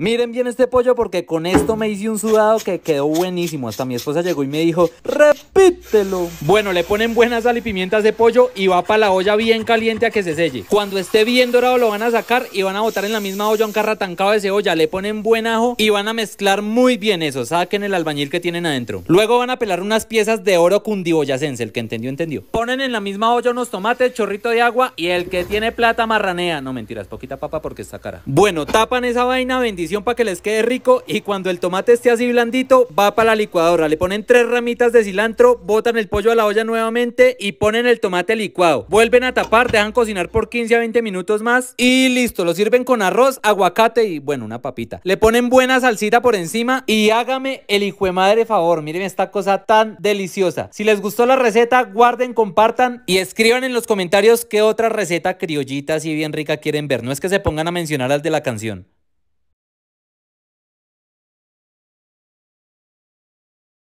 Miren bien este pollo porque con esto me hice un sudado que quedó buenísimo. Hasta mi esposa llegó y me dijo, repítelo. Bueno, le ponen buena sal y pimientas de pollo y va para la olla bien caliente a que se selle. Cuando esté bien dorado lo van a sacar y van a botar en la misma olla un carratancado de cebolla. Le ponen buen ajo y van a mezclar muy bien eso. Saquen el albañil que tienen adentro. Luego van a pelar unas piezas de oro cundiboyacense. El que entendió, entendió. Ponen en la misma olla unos tomates, chorrito de agua y el que tiene plata marranea. No mentiras, poquita papa porque está cara. Bueno, tapan esa vaina, bendición para que les quede rico y cuando el tomate esté así blandito va para la licuadora. Le ponen tres ramitas de cilantro, botan el pollo a la olla nuevamente y ponen el tomate licuado. Vuelven a tapar, dejan cocinar por 15 a 20 minutos más y listo. Lo sirven con arroz, aguacate y bueno, una papita. Le ponen buena salsita por encima y hágame el hijo de madre favor. Miren esta cosa tan deliciosa. Si les gustó la receta, guarden, compartan y escriban en los comentarios qué otra receta criollita así bien rica quieren ver. No es que se pongan a mencionar Al de la canción.